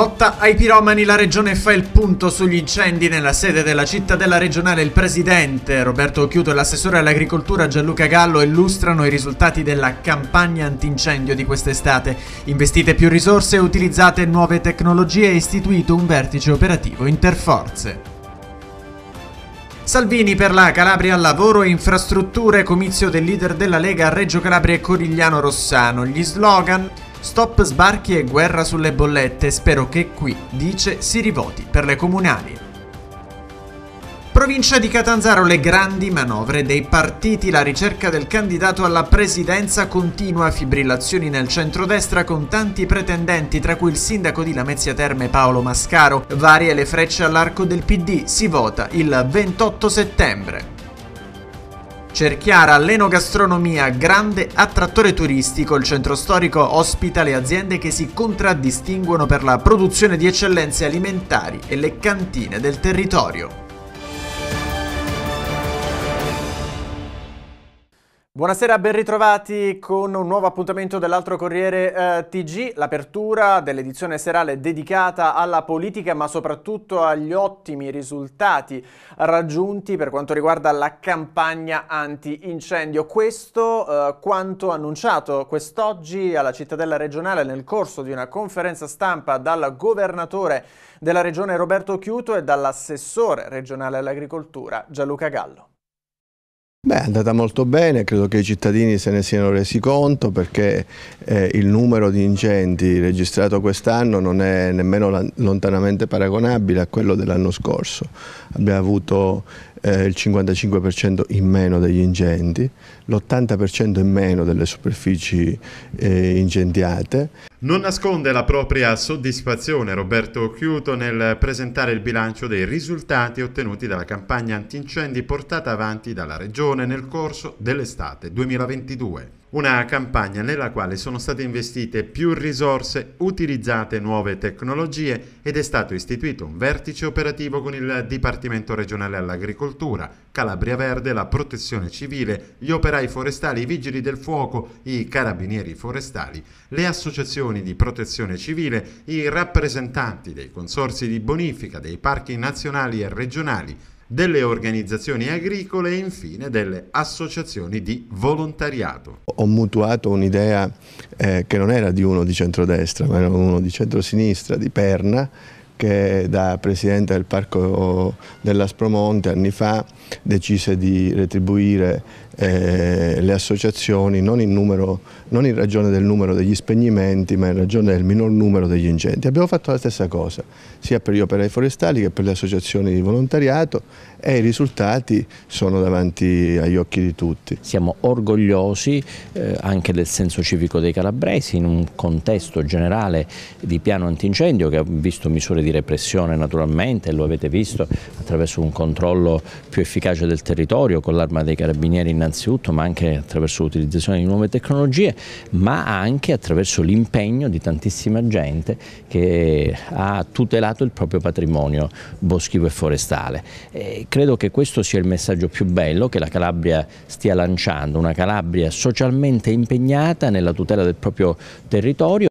Lotta ai piromani, la regione fa il punto sugli incendi nella sede della cittadella regionale. Il presidente Roberto Occhiuto e l'assessore all'agricoltura Gianluca Gallo illustrano i risultati della campagna antincendio di quest'estate. Investite più risorse, utilizzate nuove tecnologie e istituito un vertice operativo interforze. Salvini per la Calabria Lavoro e Infrastrutture, comizio del leader della Lega Reggio Calabria e Corigliano Rossano. Gli slogan Stop sbarchi e guerra sulle bollette, spero che qui, dice, si rivoti per le comunali. Provincia di Catanzaro le grandi manovre dei partiti, la ricerca del candidato alla presidenza continua, fibrillazioni nel centrodestra con tanti pretendenti, tra cui il sindaco di Lamezia Terme Paolo Mascaro, varie le frecce all'arco del PD, si vota il 28 settembre. Cerchiara all'enogastronomia, grande attrattore turistico, il centro storico ospita le aziende che si contraddistinguono per la produzione di eccellenze alimentari e le cantine del territorio. Buonasera, ben ritrovati con un nuovo appuntamento dell'altro Corriere eh, TG, l'apertura dell'edizione serale dedicata alla politica ma soprattutto agli ottimi risultati raggiunti per quanto riguarda la campagna antincendio. Questo eh, quanto annunciato quest'oggi alla cittadella regionale nel corso di una conferenza stampa dal governatore della regione Roberto Chiuto e dall'assessore regionale all'agricoltura Gianluca Gallo. Beh, è andata molto bene, credo che i cittadini se ne siano resi conto perché eh, il numero di incendi registrato quest'anno non è nemmeno lontanamente paragonabile a quello dell'anno scorso. Abbiamo avuto eh, il 55% in meno degli incendi, l'80% in meno delle superfici eh, incendiate. Non nasconde la propria soddisfazione Roberto Chiuto nel presentare il bilancio dei risultati ottenuti dalla campagna antincendi portata avanti dalla Regione nel corso dell'estate 2022. Una campagna nella quale sono state investite più risorse, utilizzate nuove tecnologie ed è stato istituito un vertice operativo con il Dipartimento regionale all'agricoltura, Calabria Verde, la protezione civile, gli operai forestali, i vigili del fuoco, i carabinieri forestali, le associazioni di protezione civile, i rappresentanti dei consorsi di bonifica dei parchi nazionali e regionali, delle organizzazioni agricole e infine delle associazioni di volontariato. Ho mutuato un'idea eh, che non era di uno di centrodestra, ma era uno di centrosinistra, di Perna, che da presidente del parco dell'Aspromonte anni fa decise di retribuire eh, le associazioni non in, numero, non in, ragione del numero degli spegnimenti ma in ragione del minor numero degli incendi. Abbiamo fatto la stessa cosa sia per gli operai forestali che per le associazioni di volontariato e i risultati sono davanti agli occhi di tutti. Siamo orgogliosi eh, anche del senso civico dei calabresi in un contesto generale di piano antincendio che ha visto misure di repressione naturalmente, lo avete visto attraverso un controllo più efficace del territorio con l'arma dei carabinieri innanzitutto innanzitutto, ma anche attraverso l'utilizzazione di nuove tecnologie, ma anche attraverso l'impegno di tantissima gente che ha tutelato il proprio patrimonio boschivo e forestale. E credo che questo sia il messaggio più bello che la Calabria stia lanciando, una Calabria socialmente impegnata nella tutela del proprio territorio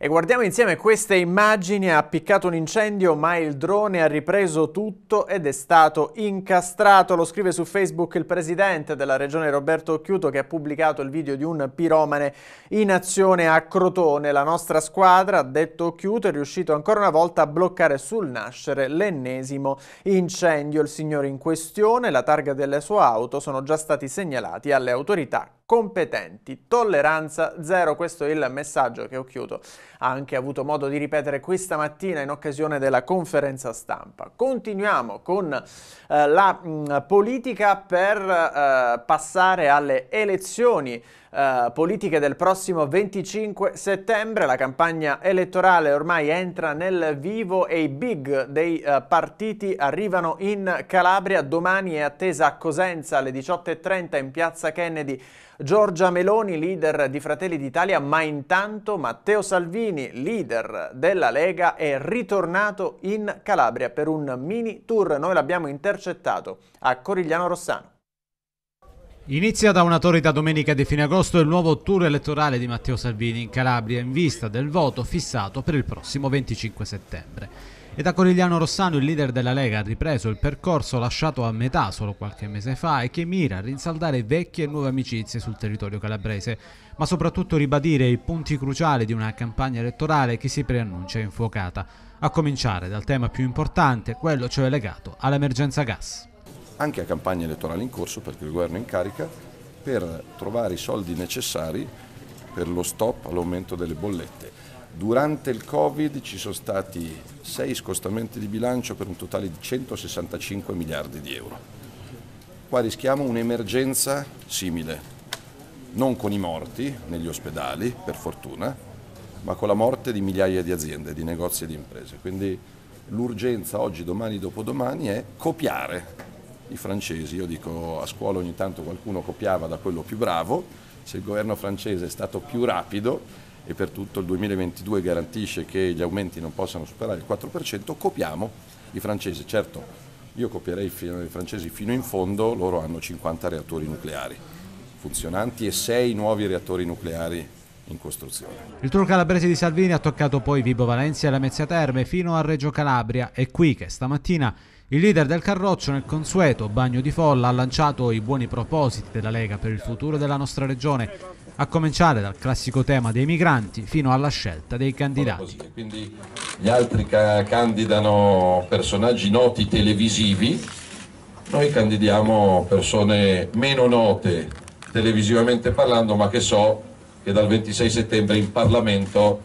e guardiamo insieme queste immagini, ha piccato un incendio ma il drone ha ripreso tutto ed è stato incastrato, lo scrive su Facebook il presidente della regione Roberto Occhiuto che ha pubblicato il video di un piromane in azione a Crotone. La nostra squadra, ha detto Occhiuto, è riuscito ancora una volta a bloccare sul nascere l'ennesimo incendio. Il signore in questione, la targa delle sue auto sono già stati segnalati alle autorità competenti. Tolleranza zero, questo è il messaggio che Occhiuto ha anche avuto modo di ripetere questa mattina in occasione della conferenza stampa. Continuiamo con eh, la mh, politica per eh, passare alle elezioni eh, politiche del prossimo 25 settembre. La campagna elettorale ormai entra nel vivo e i big dei eh, partiti arrivano in Calabria. Domani è attesa a Cosenza alle 18.30 in piazza Kennedy. Giorgia Meloni, leader di Fratelli d'Italia, ma intanto Matteo Salvini, leader della Lega, è ritornato in Calabria per un mini tour. Noi l'abbiamo intercettato a Corigliano Rossano. Inizia da una torrida domenica di fine agosto il nuovo tour elettorale di Matteo Salvini in Calabria in vista del voto fissato per il prossimo 25 settembre. E da Corigliano Rossano il leader della Lega ha ripreso il percorso lasciato a metà solo qualche mese fa e che mira a rinsaldare vecchie e nuove amicizie sul territorio calabrese, ma soprattutto ribadire i punti cruciali di una campagna elettorale che si preannuncia infuocata, a cominciare dal tema più importante, quello cioè legato all'emergenza gas anche a campagna elettorale in corso, perché il governo è in carica, per trovare i soldi necessari per lo stop all'aumento delle bollette. Durante il Covid ci sono stati sei scostamenti di bilancio per un totale di 165 miliardi di euro. Qua rischiamo un'emergenza simile, non con i morti negli ospedali, per fortuna, ma con la morte di migliaia di aziende, di negozi e di imprese. Quindi l'urgenza oggi, domani, dopodomani è copiare i francesi, io dico a scuola ogni tanto qualcuno copiava da quello più bravo, se il governo francese è stato più rapido e per tutto il 2022 garantisce che gli aumenti non possano superare il 4%, copiamo i francesi. Certo, io copierei i francesi fino in fondo, loro hanno 50 reattori nucleari funzionanti e 6 nuovi reattori nucleari in costruzione. Il tour calabrese di Salvini ha toccato poi Vibo Valencia e la Mezzia Terme fino a Reggio Calabria. È qui che stamattina il leader del Carroccio nel consueto bagno di folla ha lanciato i buoni propositi della Lega per il futuro della nostra regione, a cominciare dal classico tema dei migranti fino alla scelta dei candidati. Quindi gli altri ca candidano personaggi noti televisivi, noi candidiamo persone meno note televisivamente parlando, ma che so che dal 26 settembre in Parlamento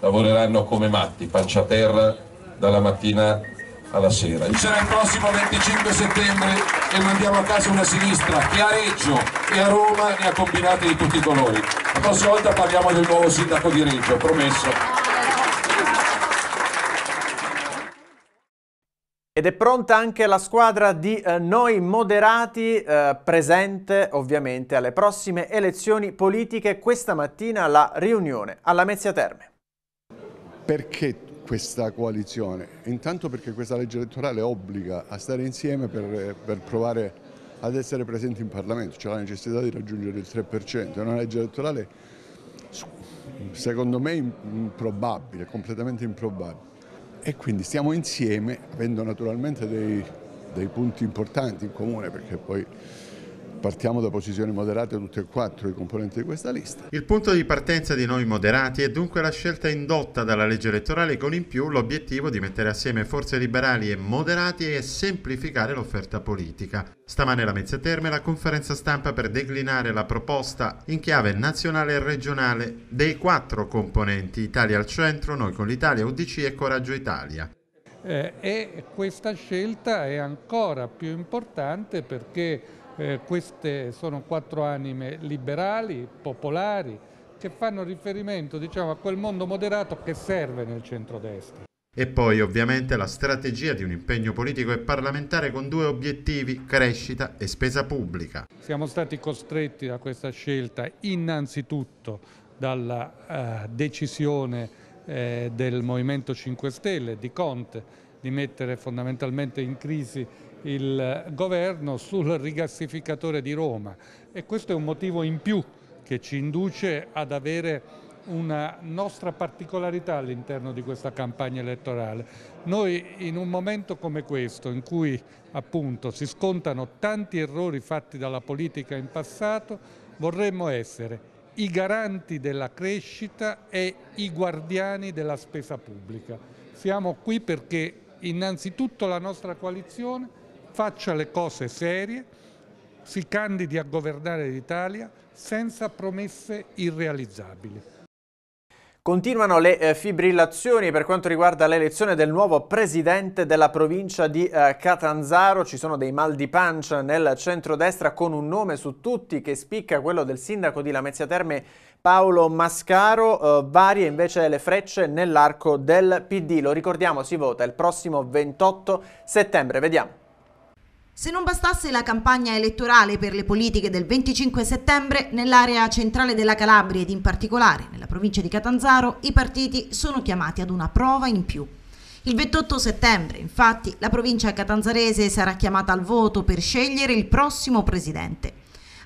lavoreranno come matti, pancia a terra dalla mattina alla sera. Il sarà il prossimo 25 settembre e mandiamo a casa una sinistra che a Reggio e a Roma ne ha combinate di tutti i colori. La prossima volta parliamo del nuovo sindaco di Reggio, promesso. Ed è pronta anche la squadra di eh, Noi Moderati, eh, presente ovviamente alle prossime elezioni politiche. Questa mattina la riunione alla Mezzia Terme. Perché questa coalizione? Intanto perché questa legge elettorale obbliga a stare insieme per, per provare ad essere presenti in Parlamento, c'è la necessità di raggiungere il 3%, è una legge elettorale secondo me improbabile, completamente improbabile. E quindi stiamo insieme, avendo naturalmente dei, dei punti importanti in comune, perché poi Partiamo da posizioni moderate tutte e quattro i componenti di questa lista. Il punto di partenza di noi moderati è dunque la scelta indotta dalla legge elettorale con in più l'obiettivo di mettere assieme forze liberali e moderati e semplificare l'offerta politica. Stamane la Mezza Terme la conferenza stampa per declinare la proposta in chiave nazionale e regionale dei quattro componenti Italia al centro, Noi con l'Italia, UDC e Coraggio Italia. Eh, e questa scelta è ancora più importante perché eh, queste sono quattro anime liberali, popolari, che fanno riferimento diciamo, a quel mondo moderato che serve nel centrodestra. E poi ovviamente la strategia di un impegno politico e parlamentare con due obiettivi, crescita e spesa pubblica. Siamo stati costretti da questa scelta innanzitutto dalla eh, decisione eh, del Movimento 5 Stelle, di Conte, di mettere fondamentalmente in crisi il governo sul rigassificatore di Roma e questo è un motivo in più che ci induce ad avere una nostra particolarità all'interno di questa campagna elettorale. Noi in un momento come questo in cui appunto si scontano tanti errori fatti dalla politica in passato vorremmo essere i garanti della crescita e i guardiani della spesa pubblica. Siamo qui perché innanzitutto la nostra coalizione faccia le cose serie, si candidi a governare l'Italia senza promesse irrealizzabili. Continuano le eh, fibrillazioni per quanto riguarda l'elezione del nuovo presidente della provincia di eh, Catanzaro. Ci sono dei mal di pancia nel centrodestra con un nome su tutti che spicca quello del sindaco di Lamezia Terme Paolo Mascaro. Eh, varie invece le frecce nell'arco del PD. Lo ricordiamo, si vota il prossimo 28 settembre. Vediamo. Se non bastasse la campagna elettorale per le politiche del 25 settembre, nell'area centrale della Calabria ed in particolare nella provincia di Catanzaro, i partiti sono chiamati ad una prova in più. Il 28 settembre, infatti, la provincia catanzarese sarà chiamata al voto per scegliere il prossimo presidente.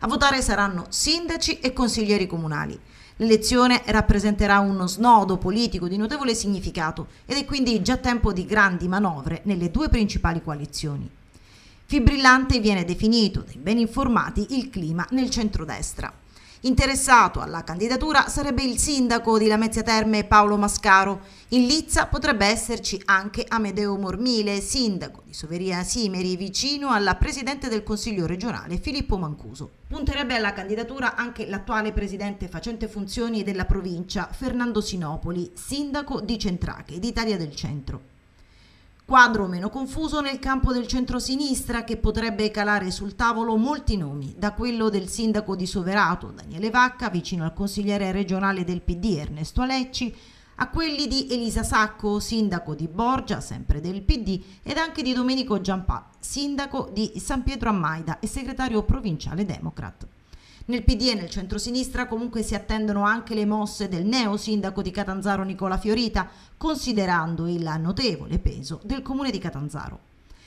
A votare saranno sindaci e consiglieri comunali. L'elezione rappresenterà uno snodo politico di notevole significato ed è quindi già tempo di grandi manovre nelle due principali coalizioni. Fibrillante viene definito dai ben informati il clima nel centrodestra. Interessato alla candidatura sarebbe il sindaco di Lamezia Terme Paolo Mascaro. In lizza potrebbe esserci anche Amedeo Mormile, sindaco di Soveria Simeri, vicino alla presidente del Consiglio regionale Filippo Mancuso. Punterebbe alla candidatura anche l'attuale presidente facente funzioni della provincia Fernando Sinopoli, sindaco di Centrache d'Italia del Centro. Quadro meno confuso nel campo del centrosinistra che potrebbe calare sul tavolo molti nomi, da quello del sindaco di Soverato Daniele Vacca, vicino al consigliere regionale del PD Ernesto Alecci, a quelli di Elisa Sacco, sindaco di Borgia, sempre del PD, ed anche di Domenico Giampà, sindaco di San Pietro a Maida e segretario provinciale democrat. Nel PD e nel centrosinistra comunque si attendono anche le mosse del neo sindaco di Catanzaro Nicola Fiorita, considerando il notevole peso del comune di Catanzaro.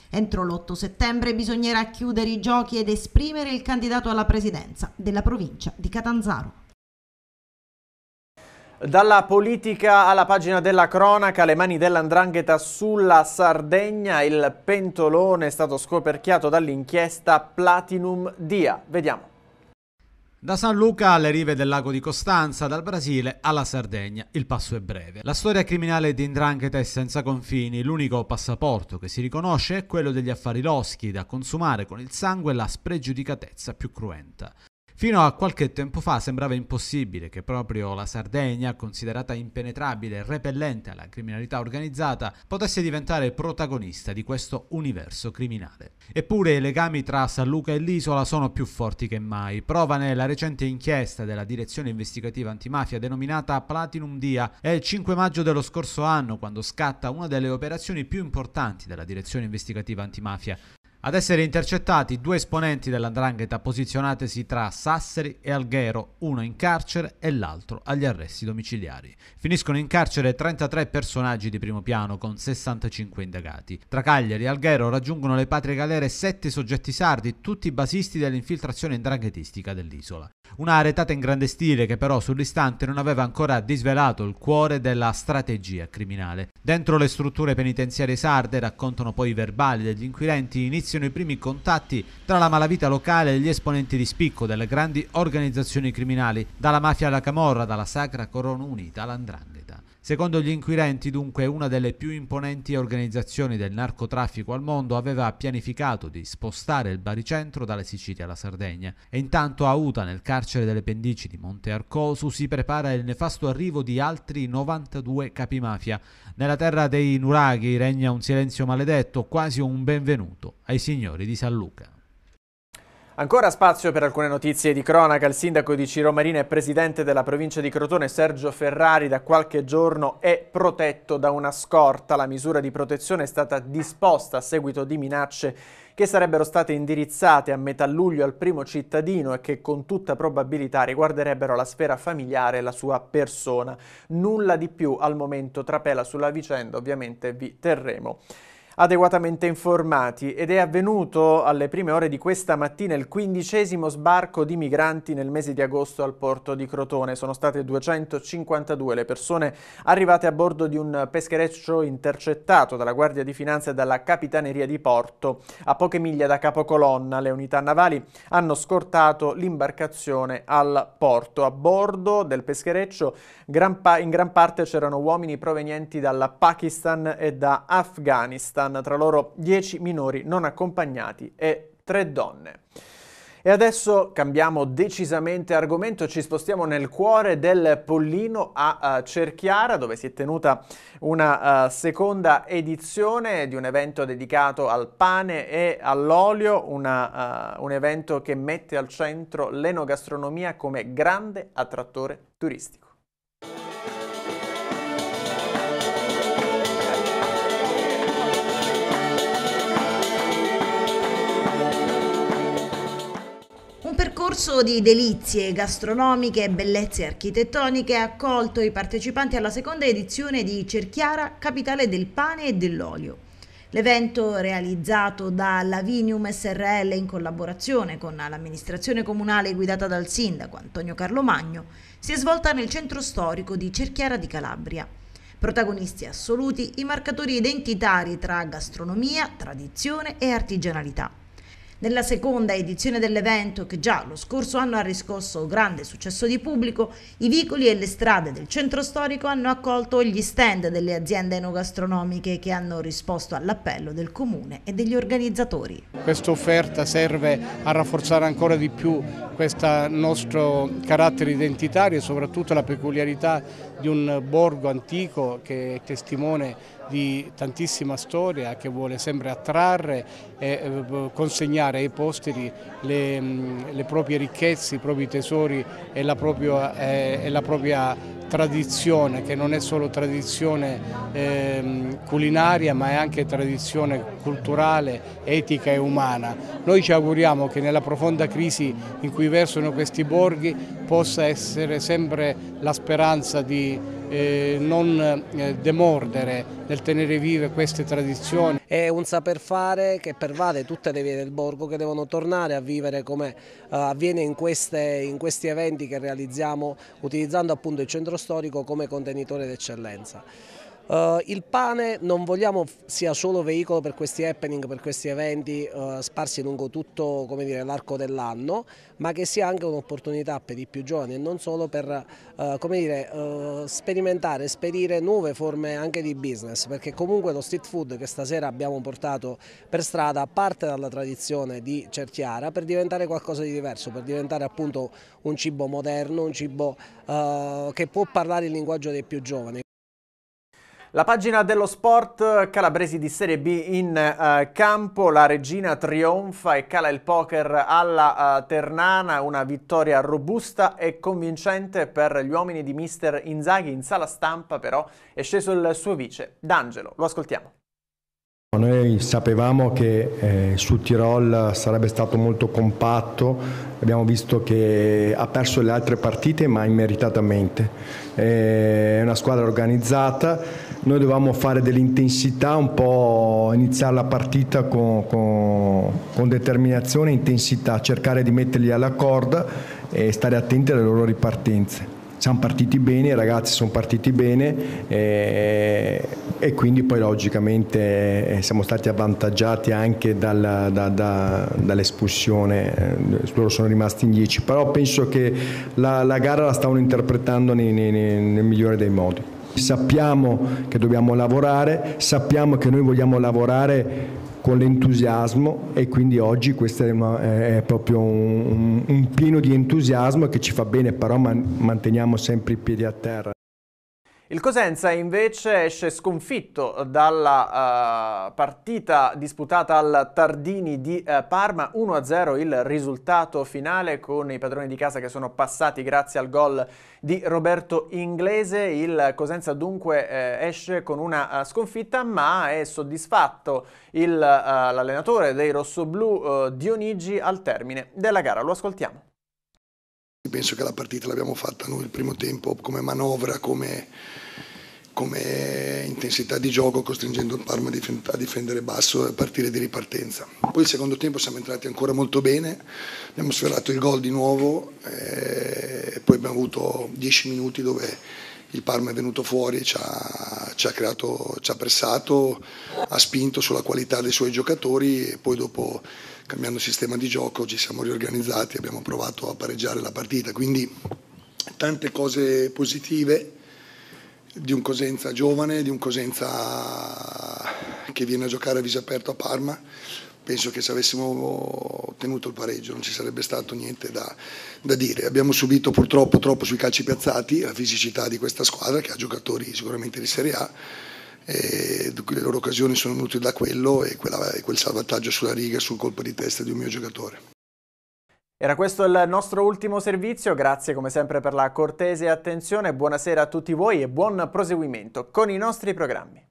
Entro l'8 settembre bisognerà chiudere i giochi ed esprimere il candidato alla presidenza della provincia di Catanzaro. Dalla politica alla pagina della cronaca, le mani dell'andrangheta sulla Sardegna, il pentolone è stato scoperchiato dall'inchiesta Platinum Dia. Vediamo. Da San Luca alle rive del lago di Costanza, dal Brasile alla Sardegna, il passo è breve. La storia criminale di Indrangheta è senza confini, l'unico passaporto che si riconosce è quello degli affari loschi, da consumare con il sangue la spregiudicatezza più cruenta. Fino a qualche tempo fa sembrava impossibile che proprio la Sardegna, considerata impenetrabile e repellente alla criminalità organizzata, potesse diventare protagonista di questo universo criminale. Eppure i legami tra San Luca e l'isola sono più forti che mai. Prova nella recente inchiesta della direzione investigativa antimafia denominata Platinum Dia è il 5 maggio dello scorso anno quando scatta una delle operazioni più importanti della direzione investigativa antimafia, ad essere intercettati due esponenti dell'andrangheta posizionatesi tra Sassari e Alghero, uno in carcere e l'altro agli arresti domiciliari. Finiscono in carcere 33 personaggi di primo piano con 65 indagati. Tra Cagliari e Alghero raggiungono le patrie galere 7 soggetti sardi, tutti basisti dell'infiltrazione indranghetistica dell'isola. Una retata in grande stile che però sull'istante non aveva ancora disvelato il cuore della strategia criminale. Dentro le strutture penitenziarie sarde, raccontano poi i verbali degli inquirenti, inizia iniziano i primi contatti tra la malavita locale e gli esponenti di spicco delle grandi organizzazioni criminali, dalla mafia alla camorra, dalla Sacra Corona Unita all'Andrangheta. Secondo gli inquirenti, dunque, una delle più imponenti organizzazioni del narcotraffico al mondo aveva pianificato di spostare il baricentro dalle Sicilia alla Sardegna. E intanto a Uta, nel carcere delle pendici di Monte Arcosu, si prepara il nefasto arrivo di altri 92 capimafia. Nella terra dei nuraghi regna un silenzio maledetto, quasi un benvenuto ai signori di San Luca. Ancora spazio per alcune notizie di cronaca. Il sindaco di Ciro Marina e presidente della provincia di Crotone, Sergio Ferrari, da qualche giorno è protetto da una scorta. La misura di protezione è stata disposta a seguito di minacce che sarebbero state indirizzate a metà luglio al primo cittadino e che con tutta probabilità riguarderebbero la sfera familiare e la sua persona. Nulla di più al momento trapela sulla vicenda, ovviamente vi terremo adeguatamente informati ed è avvenuto alle prime ore di questa mattina il quindicesimo sbarco di migranti nel mese di agosto al porto di Crotone. Sono state 252 le persone arrivate a bordo di un peschereccio intercettato dalla Guardia di Finanza e dalla Capitaneria di Porto. A poche miglia da Capocolonna le unità navali hanno scortato l'imbarcazione al porto. A bordo del peschereccio in gran parte c'erano uomini provenienti dal Pakistan e da Afghanistan. Pakistan, tra loro 10 minori non accompagnati e 3 donne. E adesso cambiamo decisamente argomento, ci spostiamo nel cuore del Pollino a uh, Cerchiara, dove si è tenuta una uh, seconda edizione di un evento dedicato al pane e all'olio, una, uh, un evento che mette al centro l'enogastronomia come grande attrattore turistico. concorso di delizie gastronomiche, e bellezze architettoniche ha accolto i partecipanti alla seconda edizione di Cerchiara, capitale del pane e dell'olio. L'evento realizzato da Lavinium SRL in collaborazione con l'amministrazione comunale guidata dal sindaco Antonio Carlo Magno si è svolta nel centro storico di Cerchiara di Calabria. Protagonisti assoluti i marcatori identitari tra gastronomia, tradizione e artigianalità. Nella seconda edizione dell'evento, che già lo scorso anno ha riscosso grande successo di pubblico, i vicoli e le strade del centro storico hanno accolto gli stand delle aziende enogastronomiche che hanno risposto all'appello del comune e degli organizzatori. Questa offerta serve a rafforzare ancora di più questo nostro carattere identitario e soprattutto la peculiarità di un borgo antico che è testimone di tantissima storia che vuole sempre attrarre e eh, consegnare ai posteri le, mm, le proprie ricchezze, i propri tesori e la propria, eh, e la propria tradizione che non è solo tradizione ehm, culinaria ma è anche tradizione culturale, etica e umana. Noi ci auguriamo che nella profonda crisi in cui versano questi borghi possa essere sempre la speranza di eh, non eh, demordere nel tenere vive queste tradizioni. È un saper fare che pervade tutte le vie del borgo che devono tornare a vivere come eh, avviene in, queste, in questi eventi che realizziamo utilizzando appunto il centro storico come contenitore d'eccellenza. Uh, il pane non vogliamo sia solo veicolo per questi happening, per questi eventi uh, sparsi lungo tutto l'arco dell'anno, ma che sia anche un'opportunità per i più giovani e non solo per uh, dire, sperimentare, esperire nuove forme anche di business, perché comunque lo street food che stasera abbiamo portato per strada parte dalla tradizione di Cerchiara per diventare qualcosa di diverso, per diventare appunto un cibo moderno, un cibo che può parlare il linguaggio dei più giovani. La pagina dello sport calabresi di Serie B in eh, campo, la regina trionfa e cala il poker alla eh, Ternana, una vittoria robusta e convincente per gli uomini di mister Inzaghi. In sala stampa però è sceso il suo vice, D'Angelo, lo ascoltiamo. Noi sapevamo che eh, su Tirol sarebbe stato molto compatto, abbiamo visto che ha perso le altre partite ma immeritatamente. Eh, è una squadra organizzata, noi dovevamo fare dell'intensità, un po' iniziare la partita con, con, con determinazione e intensità, cercare di metterli alla corda e stare attenti alle loro ripartenze siamo partiti bene, i ragazzi sono partiti bene eh, e quindi poi logicamente eh, siamo stati avvantaggiati anche dalla, da, da, dall'espulsione, eh, loro sono rimasti in 10, però penso che la, la gara la stavano interpretando nel, nel, nel migliore dei modi sappiamo che dobbiamo lavorare, sappiamo che noi vogliamo lavorare con l'entusiasmo e quindi oggi questo è, una, è proprio un, un, un pieno di entusiasmo che ci fa bene, però man, manteniamo sempre i piedi a terra. Il Cosenza invece esce sconfitto dalla uh, partita disputata al Tardini di uh, Parma, 1-0 il risultato finale con i padroni di casa che sono passati grazie al gol di Roberto Inglese. Il Cosenza dunque eh, esce con una uh, sconfitta ma è soddisfatto l'allenatore dei rossoblù uh, Dionigi al termine della gara. Lo ascoltiamo. Penso che la partita l'abbiamo fatta noi il primo tempo come manovra, come, come intensità di gioco, costringendo il Parma a difendere basso e partire di ripartenza. Poi il secondo tempo siamo entrati ancora molto bene, abbiamo sferrato il gol di nuovo eh, e poi abbiamo avuto dieci minuti dove il Parma è venuto fuori, ci ha, ci, ha creato, ci ha pressato, ha spinto sulla qualità dei suoi giocatori e poi dopo cambiando sistema di gioco ci siamo riorganizzati, abbiamo provato a pareggiare la partita, quindi tante cose positive di un Cosenza giovane, di un Cosenza che viene a giocare a viso aperto a Parma. Penso che se avessimo ottenuto il pareggio non ci sarebbe stato niente da, da dire. Abbiamo subito purtroppo troppo sui calci piazzati la fisicità di questa squadra che ha giocatori sicuramente di Serie A e eh, le loro occasioni sono venute da quello e, quella, quel salvataggio sulla riga, sul colpo di testa di un mio giocatore. Era questo il nostro ultimo servizio, grazie come sempre per la cortese attenzione, buonasera a tutti voi e buon proseguimento con i nostri programmi.